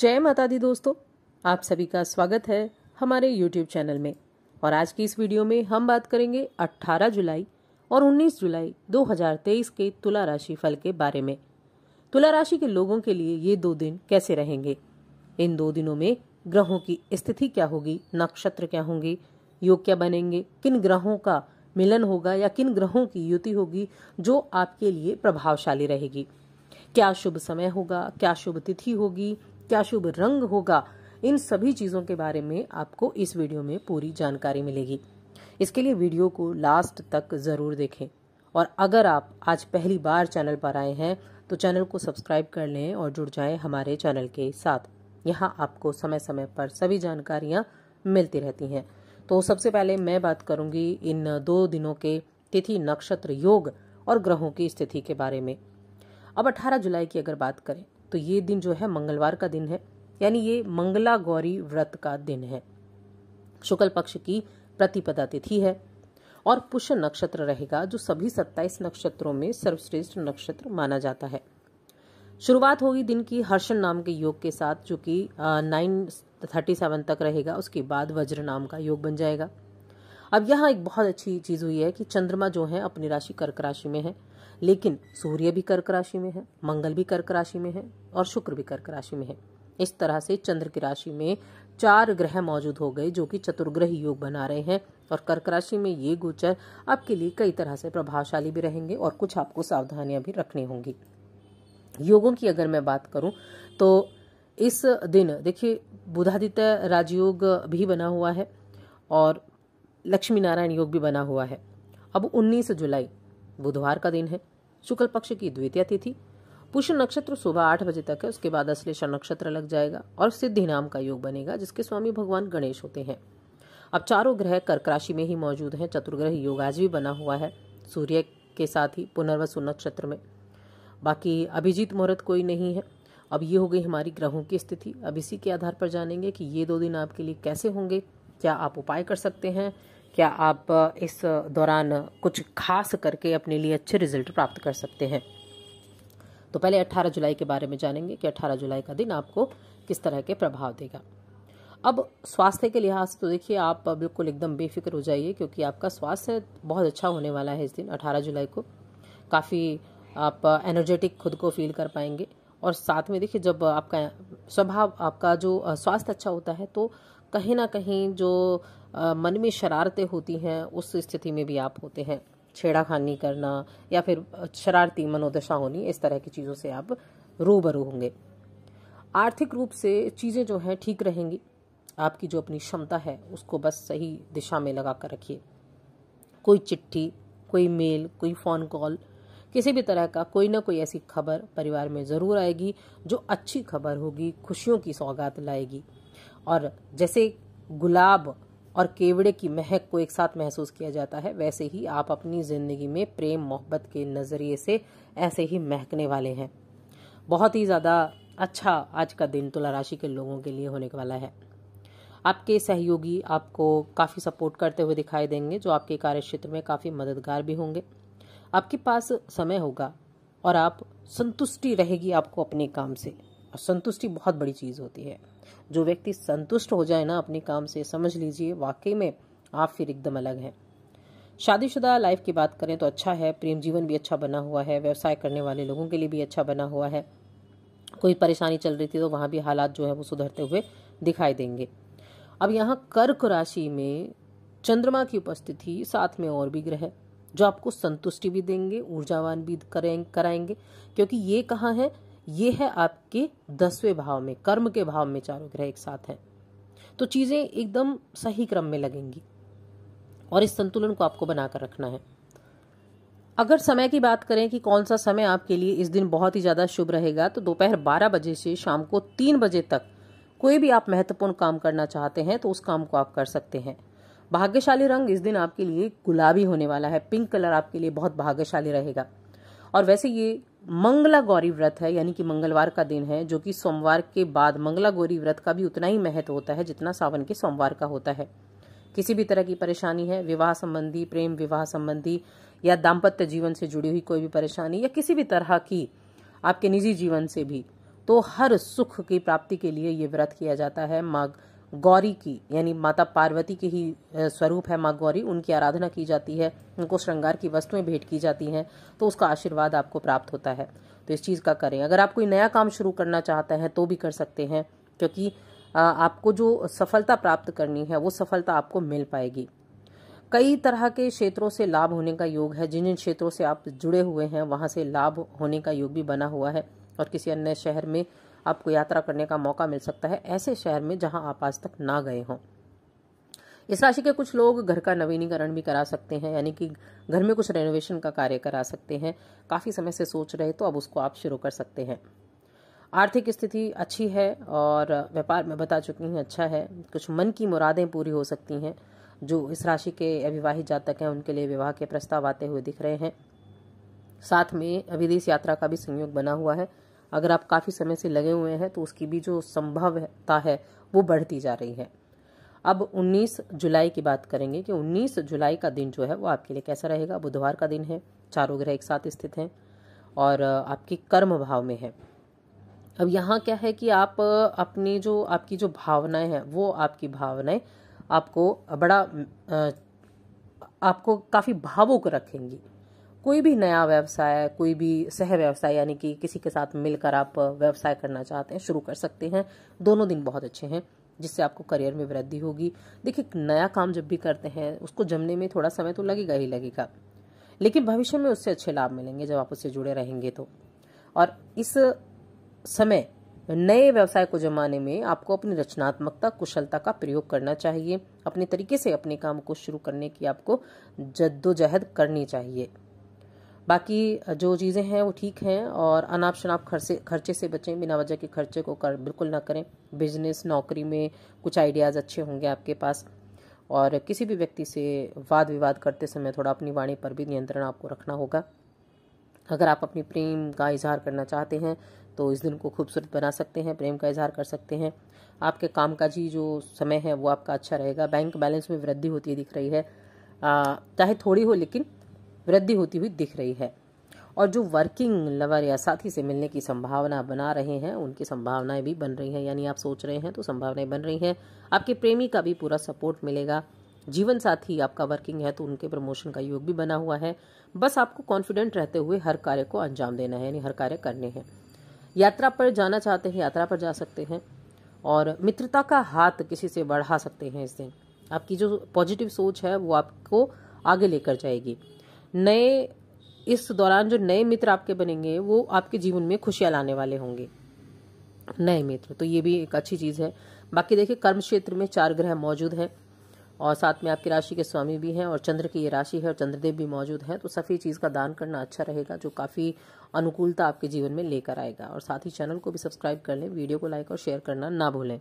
जय माता दी दोस्तों आप सभी का स्वागत है हमारे YouTube चैनल में और आज की इस वीडियो में हम बात करेंगे 18 जुलाई और 19 जुलाई 2023 के तुला राशि फल के बारे में तुला राशि के लोगों के लिए ये दो दिन कैसे रहेंगे इन दो दिनों में ग्रहों की स्थिति क्या होगी नक्षत्र क्या होंगे योग क्या बनेंगे किन ग्रहों का मिलन होगा या किन ग्रहों की युति होगी जो आपके लिए प्रभावशाली रहेगी क्या शुभ समय होगा क्या शुभ तिथि होगी क्या शुभ रंग होगा इन सभी चीज़ों के बारे में आपको इस वीडियो में पूरी जानकारी मिलेगी इसके लिए वीडियो को लास्ट तक ज़रूर देखें और अगर आप आज पहली बार चैनल पर आए हैं तो चैनल को सब्सक्राइब कर लें और जुड़ जाएं हमारे चैनल के साथ यहाँ आपको समय समय पर सभी जानकारियाँ मिलती रहती हैं तो सबसे पहले मैं बात करूंगी इन दो दिनों के तिथि नक्षत्र योग और ग्रहों की स्थिति के बारे में अब 18 जुलाई की अगर बात करें तो ये दिन जो है मंगलवार का दिन है यानी ये मंगला गौरी व्रत का दिन है शुक्ल पक्ष की प्रतिपदा तिथि है और पुष्य नक्षत्र रहेगा जो सभी सत्ताईस नक्षत्रों में सर्वश्रेष्ठ नक्षत्र माना जाता है शुरुआत होगी दिन की हर्षण नाम के योग के साथ जो कि नाइन थर्टी सेवन तक रहेगा उसके बाद वज्र नाम का योग बन जाएगा अब यहाँ एक बहुत अच्छी चीज़ हुई है कि चंद्रमा जो है अपनी राशि कर्क राशि में है लेकिन सूर्य भी कर्क राशि में है मंगल भी कर्क राशि में है और शुक्र भी कर्क राशि में है इस तरह से चंद्र की राशि में चार ग्रह मौजूद हो गए जो कि चतुर्ग्रह योग बना रहे हैं और कर्क राशि में ये गोचर आपके लिए कई तरह से प्रभावशाली भी रहेंगे और कुछ आपको सावधानियां भी रखनी होंगी योगों की अगर मैं बात करूं तो इस दिन देखिए बुधादित्य राजयोग भी बना हुआ है और लक्ष्मी नारायण योग भी बना हुआ है अब 19 जुलाई बुधवार का दिन है शुक्ल पक्ष की द्वितीय तिथि पुष्य नक्षत्र सुबह आठ बजे तक है उसके बाद अश्लेषा नक्षत्र लग जाएगा और सिद्धि नाम का योग बनेगा जिसके स्वामी भगवान गणेश होते हैं अब चारों ग्रह कर्क राशि में ही मौजूद हैं चतुर्ग्रह योग आज भी बना हुआ है सूर्य के साथ ही पुनर्वसु नक्षत्र में बाकी अभिजीत मुहूर्त कोई नहीं है अब ये हो गई हमारी ग्रहों की स्थिति अब इसी के आधार पर जानेंगे कि ये दो दिन आपके लिए कैसे होंगे क्या आप उपाय कर सकते हैं क्या आप इस दौरान कुछ खास करके अपने लिए अच्छे रिजल्ट प्राप्त कर सकते हैं तो पहले 18 जुलाई के बारे में जानेंगे कि 18 जुलाई का दिन आपको किस तरह के प्रभाव देगा अब स्वास्थ्य के लिहाज से तो देखिए आप बिल्कुल एकदम बेफिक्र हो जाइए क्योंकि आपका स्वास्थ्य बहुत अच्छा होने वाला है इस दिन 18 जुलाई को काफ़ी आप एनर्जेटिक खुद को फील कर पाएंगे और साथ में देखिए जब आपका स्वभाव आपका जो स्वास्थ्य अच्छा होता है तो कहीं ना कहीं जो आ, मन में शरारतें होती हैं उस स्थिति में भी आप होते हैं छेड़ाखानी करना या फिर शरारती मनोदशा होनी इस तरह की चीज़ों से आप रूबरू होंगे आर्थिक रूप से चीज़ें जो हैं ठीक रहेंगी आपकी जो अपनी क्षमता है उसको बस सही दिशा में लगा कर रखिए कोई चिट्ठी कोई मेल कोई फ़ोन कॉल किसी भी तरह का कोई ना कोई ऐसी खबर परिवार में ज़रूर आएगी जो अच्छी खबर होगी खुशियों की सौगात लाएगी और जैसे गुलाब और केवड़े की महक को एक साथ महसूस किया जाता है वैसे ही आप अपनी ज़िंदगी में प्रेम मोहब्बत के नज़रिए से ऐसे ही महकने वाले हैं बहुत ही ज़्यादा अच्छा आज का दिन तुला राशि के लोगों के लिए होने वाला है आपके सहयोगी आपको काफ़ी सपोर्ट करते हुए दिखाई देंगे जो आपके कार्य क्षेत्र में काफ़ी मददगार भी होंगे आपके पास समय होगा और आप संतुष्टि रहेगी आपको अपने काम से और संतुष्टि बहुत बड़ी चीज़ होती है जो व्यक्ति संतुष्ट हो जाए ना अपने काम से समझ लीजिए वाकई में आप फिर एकदम अलग हैं शादीशुदा लाइफ की बात करें तो अच्छा है प्रेम जीवन भी अच्छा बना हुआ है व्यवसाय करने वाले लोगों के लिए भी अच्छा बना हुआ है कोई परेशानी चल रही थी तो वहाँ भी हालात जो है वो सुधरते हुए दिखाई देंगे अब यहाँ कर्क राशि में चंद्रमा की उपस्थिति साथ में और भी ग्रह जो आपको संतुष्टि भी देंगे ऊर्जावान भी करें कराएंगे क्योंकि ये कहाँ है ये है आपके दसवें भाव में कर्म के भाव में चारों ग्रह एक साथ हैं तो चीज़ें एकदम सही क्रम में लगेंगी और इस संतुलन को आपको बनाकर रखना है अगर समय की बात करें कि कौन सा समय आपके लिए इस दिन बहुत ही ज़्यादा शुभ रहेगा तो दोपहर बारह बजे से शाम को तीन बजे तक कोई भी आप महत्वपूर्ण काम करना चाहते हैं तो उस काम को आप कर सकते हैं भाग्यशाली रंग इस दिन आपके लिए गुलाबी होने वाला है पिंक कलर आपके लिए बहुत भाग्यशाली रहेगा और वैसे ये मंगला गौरी व्रत है यानी कि मंगलवार का दिन है जो कि सोमवार के बाद मंगला गौरी व्रत का भी उतना ही महत्व होता है जितना सावन के सोमवार का होता है किसी भी तरह की परेशानी है विवाह संबंधी प्रेम विवाह संबंधी या दाम्पत्य जीवन से जुड़ी हुई कोई भी परेशानी या किसी भी तरह की आपके निजी जीवन से भी तो हर सुख की प्राप्ति के लिए ये व्रत किया जाता है माघ गौरी की यानी माता पार्वती के ही स्वरूप है माँ गौरी उनकी आराधना की जाती है उनको श्रृंगार की वस्तुएं भेंट की जाती हैं तो उसका आशीर्वाद आपको प्राप्त होता है तो इस चीज़ का करें अगर आप कोई नया काम शुरू करना चाहते हैं तो भी कर सकते हैं क्योंकि आपको जो सफलता प्राप्त करनी है वो सफलता आपको मिल पाएगी कई तरह के क्षेत्रों से लाभ होने का योग है जिन जिन क्षेत्रों से आप जुड़े हुए हैं वहाँ से लाभ होने का योग भी बना हुआ है और किसी अन्य शहर में आपको यात्रा करने का मौका मिल सकता है ऐसे शहर में जहां आप आज तक ना गए हों इस राशि के कुछ लोग घर का नवीनीकरण भी करा सकते हैं यानी कि घर में कुछ रेनोवेशन का कार्य करा सकते हैं काफ़ी समय से सोच रहे तो अब उसको आप शुरू कर सकते हैं आर्थिक स्थिति अच्छी है और व्यापार में बता चुकी हूँ अच्छा है कुछ मन की मुरादें पूरी हो सकती हैं जो इस राशि के अविवाहित जातक हैं उनके लिए विवाह के प्रस्ताव आते हुए दिख रहे हैं साथ में विदेश यात्रा का भी संयोग बना हुआ है अगर आप काफ़ी समय से लगे हुए हैं तो उसकी भी जो संभवता है वो बढ़ती जा रही है अब 19 जुलाई की बात करेंगे कि 19 जुलाई का दिन जो है वो आपके लिए कैसा रहेगा बुधवार का दिन है चारों ग्रह एक साथ स्थित हैं और आपके कर्म भाव में है अब यहाँ क्या है कि आप अपनी जो आपकी जो भावनाएं हैं वो आपकी भावनाएं आपको बड़ा आपको काफ़ी भावुक रखेंगी कोई भी नया व्यवसाय कोई भी सह व्यवसाय यानी कि किसी के साथ मिलकर आप व्यवसाय करना चाहते हैं शुरू कर सकते हैं दोनों दिन बहुत अच्छे हैं जिससे आपको करियर में वृद्धि होगी देखिए नया काम जब भी करते हैं उसको जमने में थोड़ा समय तो लगेगा ही लगेगा लेकिन भविष्य में उससे अच्छे लाभ मिलेंगे जब आप उससे जुड़े रहेंगे तो और इस समय नए व्यवसाय को जमाने में आपको अपनी रचनात्मकता कुशलता का प्रयोग करना चाहिए अपने तरीके से अपने काम को शुरू करने की आपको जद्दोजहद करनी चाहिए बाकी जो चीज़ें हैं वो ठीक हैं और अनाप शनाप खर्चे खर्चे से बचें बिना वजह के खर्चे को कर बिल्कुल ना करें बिजनेस नौकरी में कुछ आइडियाज़ अच्छे होंगे आपके पास और किसी भी व्यक्ति से वाद विवाद करते समय थोड़ा अपनी वाणी पर भी नियंत्रण आपको रखना होगा अगर आप अपनी प्रेम का इजहार करना चाहते हैं तो इस दिन को खूबसूरत बना सकते हैं प्रेम का इजहार कर सकते हैं आपके कामकाजी जो समय है वो आपका अच्छा रहेगा बैंक बैलेंस में वृद्धि होती दिख रही है चाहे थोड़ी हो लेकिन वृद्धि होती हुई दिख रही है और जो वर्किंग लवर या साथी से मिलने की संभावना बना रहे हैं उनकी संभावनाएं भी बन रही हैं यानी आप सोच रहे हैं तो संभावनाएं बन रही हैं आपके प्रेमी का भी पूरा सपोर्ट मिलेगा जीवन साथी आपका वर्किंग है तो उनके प्रमोशन का योग भी बना हुआ है बस आपको कॉन्फिडेंट रहते हुए हर कार्य को अंजाम देना है यानी हर कार्य करने हैं यात्रा पर जाना चाहते हैं यात्रा पर जा सकते हैं और मित्रता का हाथ किसी से बढ़ा सकते हैं इस दिन आपकी जो पॉजिटिव सोच है वो आपको आगे लेकर जाएगी नए इस दौरान जो नए मित्र आपके बनेंगे वो आपके जीवन में खुशियां लाने वाले होंगे नए मित्र तो ये भी एक अच्छी चीज़ है बाकी देखिए कर्म क्षेत्र में चार ग्रह मौजूद हैं और साथ में आपकी राशि के स्वामी भी हैं और चंद्र की ये राशि है और चंद्रदेव भी मौजूद है तो सफ़ेद चीज़ का दान करना अच्छा रहेगा जो काफ़ी अनुकूलता आपके जीवन में लेकर आएगा और साथ ही चैनल को भी सब्सक्राइब कर लें वीडियो को लाइक और शेयर करना ना भूलें